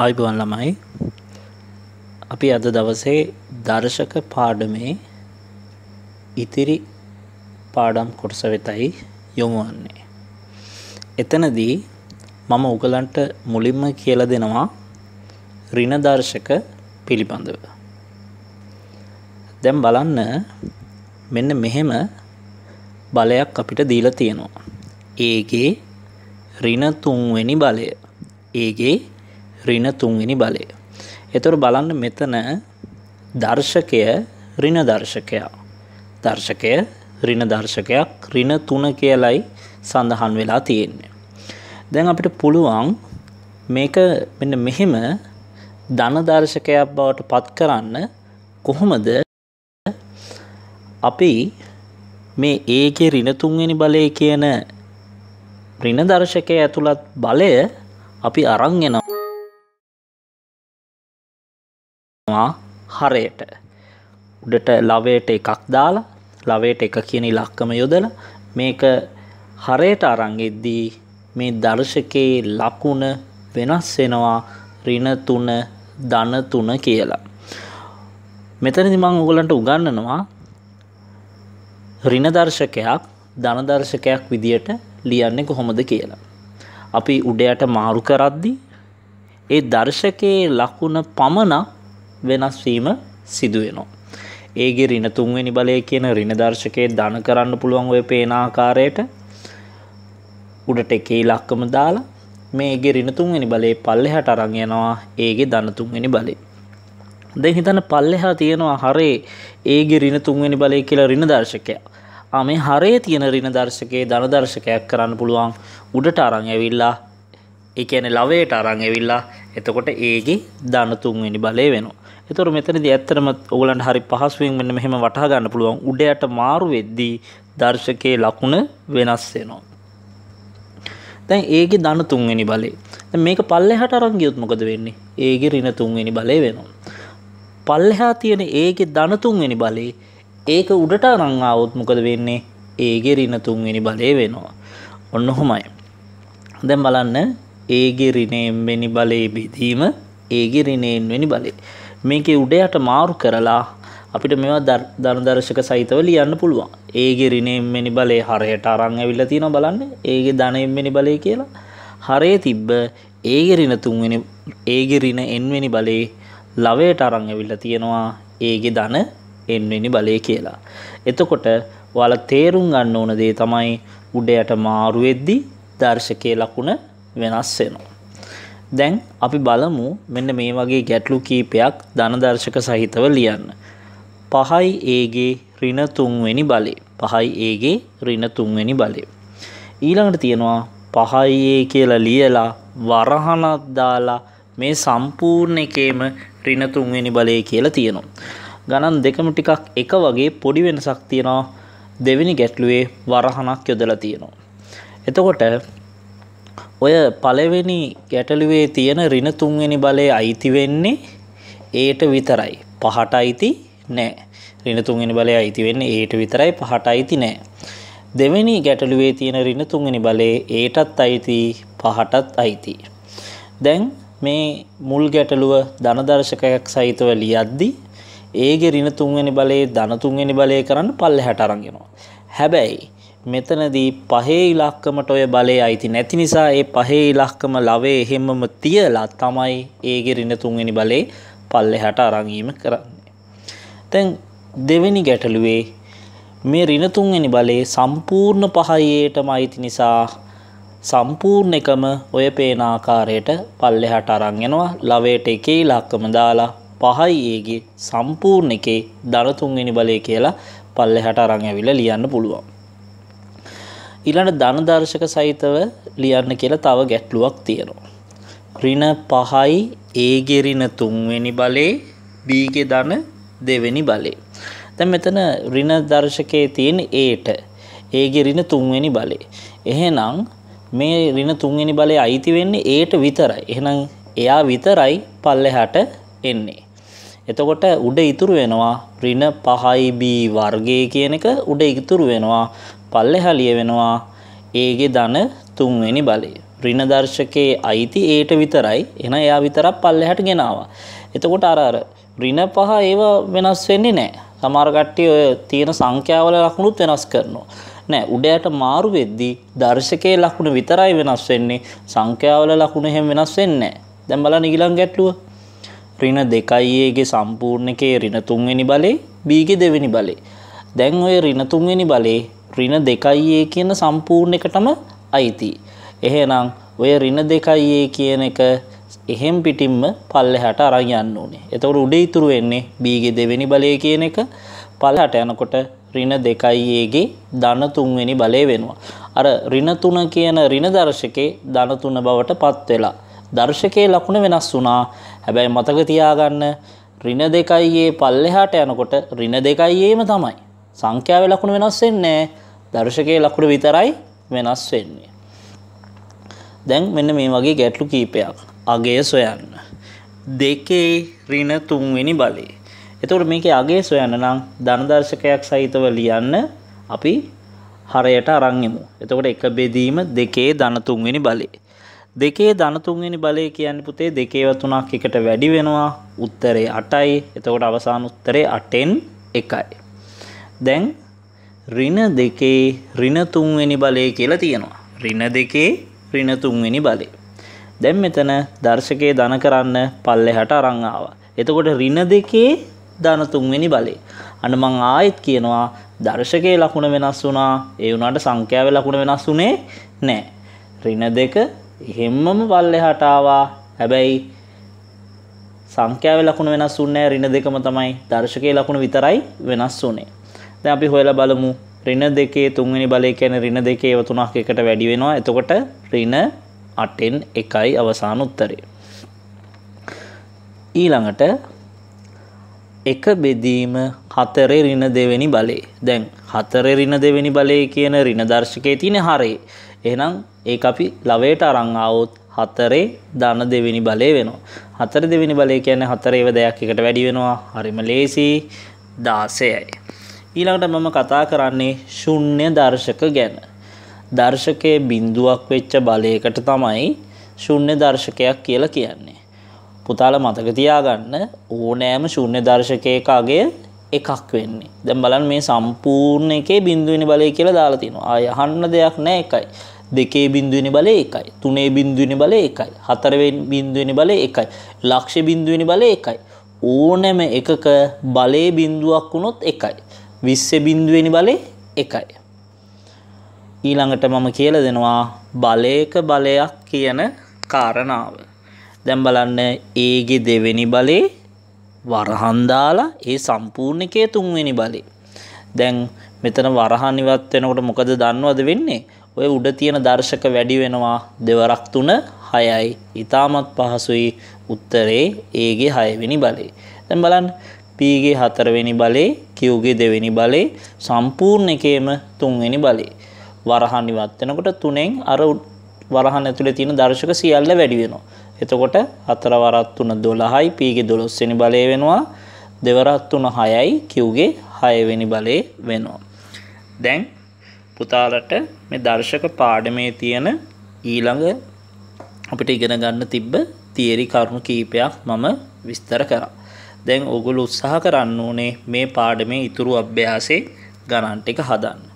ආයුබෝවන් ළමයි අපි අද දවසේ දර්ශක පාඩමේ ඉතිරි පාඩම් කොටස වෙතයි යොමුවන්නේ. එතනදී මම උගලන්ට මුලින්ම කියල දෙනවා රිනදර්ශක පිළිබඳව. දැම් බලන්න මෙන්න මෙහෙම බලයක් අපිට දීලා තියෙනවා. ඒගේ රින තුන්වෙනි බලය ඒගේ ඍණ තුන්වෙනි බලය. එතකොට බලන්න මෙතන දර්ශකය ඍණ දර්ශකයා. දර්ශකය ඍණ දර්ශකයක් ඍණ 3 කියලයි සඳහන් වෙලා තියෙන්නේ. දැන් අපිට පුළුවන් මේක මෙන්න මෙහෙම ධන දර්ශකයක් බවට පත් කරන්න කොහොමද අපි මේ ඒකේ ඍණ තුන්වෙනි බලය කියන ඍණ දර්ශකයේ ඇතුළත් බලය අපි අරන් එනවා යනවා හරයට උඩට ලවයට එකක් දාලා ලවයට එක කියන ඉලක්කම යොදල මේක හරයට අරංගෙද්දී මේ දර්ශකයේ ලකුණ වෙනස් වෙනවා රිනතුන ධනතුන කියලා මෙතනදි මං ඔයගලන්ට උගන්වනවා ඍණ දර්ශකයක් ධන දර්ශකයක් විදියට ලියන්නේ කොහොමද කියලා. අපි උඩයට මාරු කරද්දී ඒ දර්ශකයේ ලකුණ පමණක් වෙනස්වීම සිදුවෙනවා. ඒගේ රින තුන්වෙනි බලය කියන රිනදර්ශකයේ දන කරන්න පුළුවන් ඔය පේනාකාරයට උඩට එකේ ඉලක්කම දාලා මේගේ රින තුන්වෙනි බලේ පල්ලෙහාට අරන් යනවා ඒගේ දන තුන්වෙනි බලේ. දැන් හිතන්න පල්ලෙහා තියෙනවා හරේ ඒගේ රින තුන්වෙනි බලය කියලා රින දර්ශකයක්. මේ හරේ තියෙන රින දර්ශකයේ ධන දර්ශකයක් කරන්න පුළුවන් උඩට අරන් ඇවිල්ලා ඒ කියන්නේ ලවයට අරන් ඇවිල්ලා එතකොට ඒගේ ධන තුන්වෙනි බලය වෙනවා. ඒතර මෙතනදී ඇත්තටම ඔයගලන්ට හරි පහසුවෙන් මෙන්න මෙහෙම වටහා ගන්න පුළුවන් උඩයට මාරු වෙද්දී දර්ශකයේ ලකුණ වෙනස් වෙනවා. දැන් ඒගේ ධන තුන්වෙනි බලය. දැන් මේක පල්ලෙහාට අරන් ගියොත් මොකද වෙන්නේ? ඒගේ ඍණ තුන්වෙනි බලය වෙනවා. පල්ලෙහා තියෙන ඒගේ ධන තුන්වෙනි බලය ඒක උඩට අරන් ආවොත් මොකද වෙන්නේ? ඒගේ ඍණ තුන්වෙනි බලය වෙනවා. ඔන්න ඔහොමයි. දැන් බලන්න ඒගිරිනයෙන්වෙනි බලේ බිදීම ඒගිරිනයෙන්වෙනි බලේ. මේක උඩයට මාරු කරලා අපිට මෙවා ධනදර්ශක සහිතව ලියන්න පුළුවන් ඒගිරිනයෙන්වෙනි බලේ හරයට අරං ඇවිල්ල තියෙන බලන්න ඒගේ ධනයෙන්වෙනි බලය කියලා හරය තිබ්බ ඒගිරින තුන්වෙනි ඒගිරින එන්වෙනි බලේ ලවයට අරං ඇවිල්ල තියෙනවා ඒගේ ධන එන්වෙනි බලය කියලා. එතකොට වල තේරුම් ගන්න ඕන දේ තමයි උඩයට මාරුවෙද්දි දර්ශකය ලකුණ වෙනස් වෙනවා. දැන් අපි බලමු මෙන්න මේ වගේ ගැටලු කීපයක් ධනදර්ශක සහිතව ලියන්න. පහයි ඒගේ ඍණ තුන්වෙනි බලේ. පහයි ඒගේ ඍණ තුන්වෙනි බලේ. ඊළඟට තියෙනවා පහයි ඒ කියලා ලියලා වරහනක් දාලා මේ සම්පූර්ණ එකේම ඍණ තුන්වෙනි බලේ කියලා තියෙනවා. ගණන් දෙකම ටිකක් එක වගේ පොඩි වෙනසක් තියෙනවා. දෙවෙනි ගැටලුවේ වරහනක් යොදලා තියෙනවා. එතකොට ඔය පළවෙනි ගැටලුවේ තියෙන රින තුන්වෙනි බලය අයිති වෙන්නේ ඒට විතරයි. පහට අයිති නෑ. රින තුන්වෙනි බලය අයිති වෙන්නේ ඒට විතරයි පහට අයිති නෑ. දෙවෙනි ගැටලුවේ තියෙන රින තුන්වෙනි බලේ ඒටත් අයිති පහටත් අයිති. දැන් මේ මුල් ගැටලුව ධනදර්ශකයක් සහිතව ලියද්දි ඒගේ රින තුන්වෙනි බලේ ධන තුන්වෙනි බලය කරන්න පල්ලෙහාට අරන් යනවා. හැබැයි මෙතනදී පහේ ඉලක්කමට ඔය බලය අයිති නැති නිසා ඒ පහේ ඉලක්කම ලවේ එහෙමම තියලා තමයි ඒගේ රින තුන්වෙනි බලේ පල්ලෙහාට අරන්වීම කරන්නේ. දැන් දෙවෙනි ගැටලුවේ මේ රින තුන්වෙනි බලේ සම්පූර්ණ පහයේටම අයිති නිසා සම්පූර්ණ එකම ඔය පේන ආකාරයට පල්ලෙහාට අරන් යනවා. ලවේට එකේ ඉලක්කම දාලා පහයි ඒගේ සම්පූර්ණ එකේ ධන තුන්වෙනි බලය කියලා පල්ලෙහාට අරන් ඇවිල්ලා ලියන්න පුළුවන්. ඊළඟ ධනදර්ශක සහිතව ලියන්න කියලා තව ගැටලුවක් තියෙනවා. ඍණ 5යි ඒගේ ඍණ 3 වෙනි බලේ බීගේ ධන දෙවෙනි බලේ. දැන් මෙතන ඍණ දර්ශකයේ තියෙන ඒට ඒගේ ඍණ 3 වෙනි බලේ. එහෙනම් මේ ඍණ 3 වෙනි බලේ අයිති වෙන්නේ ඒට විතරයි. එහෙනම් එයා විතරයි පල්ලෙහාට එන්නේ. එතකොට උඩ ඉතුරු වෙනවා ඍණ 5b වර්ගය කියන එක උඩ ඉතුරු වෙනවා පල්ලෙහා ලියවෙනවා ඒගේ ධන තුන්වෙනි බලය. ඍණදර්ශකයේ අයිති ඒට විතරයි. එහෙනම් එයා විතරක් පල්ලෙහාට ගෙනාවා. එතකොට අර අර ඍණ පහ ඒව වෙනස් වෙන්නේ නැහැ. සමහර කට්ටිය ඔය තියෙන සංඛ්‍යාවල ලකුණුත් වෙනස් කරනවා. නෑ උඩයට මාරු වෙද්දී දර්ශකයේ ලකුණ විතරයි වෙනස් වෙන්නේ සංඛ්‍යාවල ලකුණ එහෙම වෙනස් වෙන්නේ නෑ. දැන් බලන්න ඊළඟ ගැටලුව. ඍණ 2යි ඒගේ සම්පූර්ණකේ ඍණ 3 වෙනි බලේ B ගේ දෙවෙනි බලේ. දැන් ඔය ඍණ 3 වෙනි බලේ ඍණ දෙකයි ඒ කියන සම්පූර්ණ එකටම අයිති. එහෙනම් ඔය ඍණ දෙකයි ඒ කියන එක එහෙම් පිටින්ම පල්ලෙහාට අරන් යන්න ඕනේ. එතකොට උඩ ඉතුරු වෙන්නේ B ගේ දෙවෙනි බලය කියන එක පල්ලෙහාට යනකොට ඍණ දෙකයි A ගේ ධන තුන්වෙනි බලය වෙනවා. අර ඍණ තුන කියන ඍණ දර්ශකේ ධන තුන බවට පත් වෙලා. දර්ශකයේ ලකුණ වෙනස් වුණා. හැබැයි මතක තියාගන්න ඍණ දෙකයි A පල්ලෙහාට යනකොට ඍණ දෙකයි Aම තමයි. සංඛ්‍යාවේ ලකුණු වෙනස් වෙන්නේ නැහැ. දර්ශකයේ ලකුණ විතරයි වෙනස් වෙන්නේ. දැන් මෙන්න මේ වගේ ගැටලු කීපයක් අගය සොයන්න. දෙකේ ඍණ තුන්වෙනි බලේ. එතකොට මේකේ අගය සොයන්න නම් ධනදර්ශකයක් සහිතව ලියන්න අපි හරයට අරන් එමු. එතකොට එක බෙදීම දෙකේ ධන තුන්වෙනි බලේ. දෙකේ ධන තුන්වෙනි බලය කියන්නේ පුතේ දෙකේව තුනක් එකට වැඩි වෙනවා. උත්තරේ 8යි. එතකොට අවසාන උත්තරේ 8න් 1යි. දැන් රින දෙකේ රින තුන්වෙනි බලය කියලා තියෙනවා. රින දෙකේ රින තුන්වෙනි බලය. දැන් මෙතන දර්ශකයේ ධන කරන්න පල්ලෙහාට අරන් ආවා. එතකොට රින දෙකේ ධන තුන්වෙනි බලය. අන්න මං ආයෙත් කියනවා දර්ශකයේ ලකුණ වෙනස් වුණා. ඒ වුණාට සංඛ්‍යාවේ ලකුණ වෙනස් වුණේ නැහැ. රින දෙක හැමම පල්ලෙහාට ආවා. හැබැයි සංඛ්‍යාවේ ලකුණ වෙනස් වුණේ රින දෙකම තමයි. දර්ශකයේ ලකුණ විතරයි වෙනස් වුණේ. දැන් අපි හොයලා බලමු ඍණ දෙකේ තුන්වෙනි බලය කියන්නේ ඍණ දෙකේ ඒව තුනක් එකට වැඩි වෙනවා. එතකොට ඍණ 8න් 1යි අවසාන උත්තරය. ඊළඟට එක බෙදීම හතරේ ඍණ දෙවෙනි බලේ. දැන් හතරේ ඍණ දෙවෙනි බලේ කියන ඍණ දර්ශකයේ තියෙන හරේ. එහෙනම් ඒක අපි ලවයට අරන් ආවොත් හතරේ ධන දෙවෙනි බලේ වෙනවා. හතර දෙවෙනි බලේ කියන්නේ හතරේව දෙයක් එකට වැඩි වෙනවා. හරිම ලේසි 16යි. ඊළඟට මම කතා කරන්නේ ශුන්‍ය දර්ශක ගැන. දර්ශකයේ බිඳුවක් වෙච්ච බලයකට තමයි ශුන්‍ය දර්ශකයක් කියලා කියන්නේ. පුතාල මතක තියාගන්න ඕනෑම ශුන්‍ය දර්ශකයක අගය එකක් වෙන්නේ. දැන් බලන්න මේ සම්පූර්ණ එකේ බිඳු වෙන බලය කියලා දාලා තිනවා. ආය අහන්න දෙයක් නැහැ එකයි. දෙකේ බිඳු වෙන බලය එකයි. තුනේ බිඳු වෙන බලය එකයි. හතරේ බිඳු වෙන බලය එකයි. ලක්ෂ බිඳු වෙන බලය එකයි. ඕනෑම එකක බලයේ බිඳුවක් වුණොත් එකයි. විස්ස බින්දුවෙනි බලේ එකයි. ඊළඟට මම කියල දෙනවා බලයක බලයක් කියන කාරණාව. දැම් බලන්න ඒගෙ දෙවෙනි බලේ වරහන්දාලා ඒ සම්පූර්ණකය තුන්වෙනි බලේ. දැන් මෙතන වරහනිවත් වෙනකොට මොකද දන්නවද වෙන්නේ ඔය උඩ තියෙන දර්ශක වැඩි වෙනවා දෙවරක් තුන හයයි ඉතාමත් පහසුයි උත්තරේ ඒගේ හයවෙනි බලේ. දැන් බලන්න Pගේ හතරවෙනි බලේ කිව්ගේ දෙවෙනි බලේ සම්පූර්ණ එකේම තුන්වෙනි බලේ. වරහන් ඉවත් වෙනකොට තුනෙන් අර වරහන් ඇතුලේ තියෙන දර්ශක සියල්ල වැඩි වෙනවා. එතකොට හතර වරක් තුන 12යි Pගේ 12 වෙනි බලේ වෙනවා. දෙවරක් තුන 6යි Qගේ 6 වෙනි බලේ වෙනවා. දැන් පුතාලට මේ දර්ශක පාඩමේ තියෙන ඊළඟ අපිට ඉගෙන ගන්න තිබ්බ තියරි කරුණු කීපයක් මම විස්තර කරා. දැන් ඔගොලු උත්සාහ කරන්න ඕනේ මේ පාඩමේ ඉතුරු අභ්‍යාසේ ගණන් ටික හදන්න.